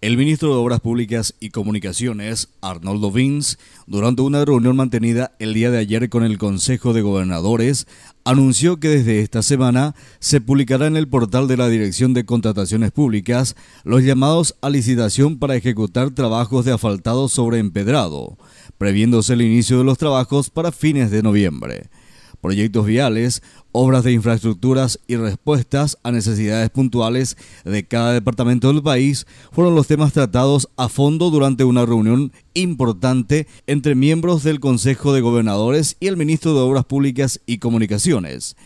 El ministro de Obras Públicas y Comunicaciones, Arnoldo Vins, durante una reunión mantenida el día de ayer con el Consejo de Gobernadores, anunció que desde esta semana se publicará en el portal de la Dirección de Contrataciones Públicas los llamados a licitación para ejecutar trabajos de asfaltado sobre empedrado, previéndose el inicio de los trabajos para fines de noviembre proyectos viales, obras de infraestructuras y respuestas a necesidades puntuales de cada departamento del país fueron los temas tratados a fondo durante una reunión importante entre miembros del Consejo de Gobernadores y el ministro de Obras Públicas y Comunicaciones.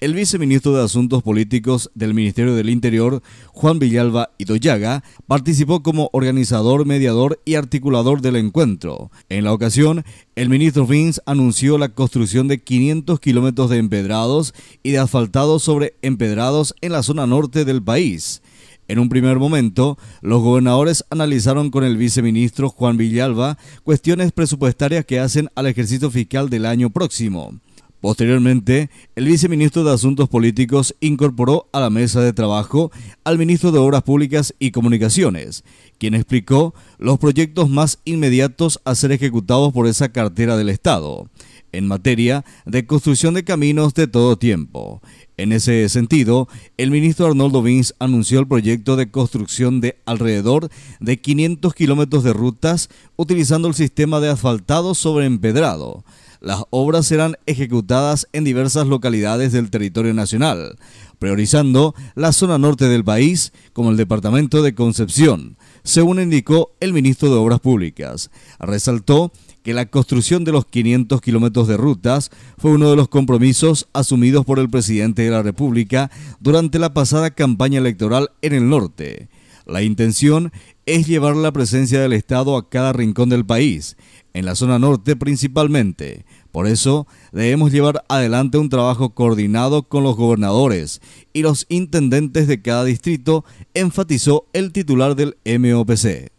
El viceministro de Asuntos Políticos del Ministerio del Interior, Juan Villalba Idoyaga, participó como organizador, mediador y articulador del encuentro. En la ocasión, el ministro Vince anunció la construcción de 500 kilómetros de empedrados y de asfaltados sobre empedrados en la zona norte del país. En un primer momento, los gobernadores analizaron con el viceministro Juan Villalba cuestiones presupuestarias que hacen al ejercicio fiscal del año próximo. Posteriormente, el viceministro de Asuntos Políticos incorporó a la mesa de trabajo al ministro de Obras Públicas y Comunicaciones, quien explicó los proyectos más inmediatos a ser ejecutados por esa cartera del Estado en materia de construcción de caminos de todo tiempo. En ese sentido, el ministro Arnoldo Vins anunció el proyecto de construcción de alrededor de 500 kilómetros de rutas utilizando el sistema de asfaltado sobre empedrado las obras serán ejecutadas en diversas localidades del territorio nacional, priorizando la zona norte del país como el departamento de Concepción, según indicó el ministro de Obras Públicas. Resaltó que la construcción de los 500 kilómetros de rutas fue uno de los compromisos asumidos por el presidente de la República durante la pasada campaña electoral en el norte. La intención es llevar la presencia del Estado a cada rincón del país, en la zona norte principalmente. Por eso debemos llevar adelante un trabajo coordinado con los gobernadores y los intendentes de cada distrito, enfatizó el titular del MOPC.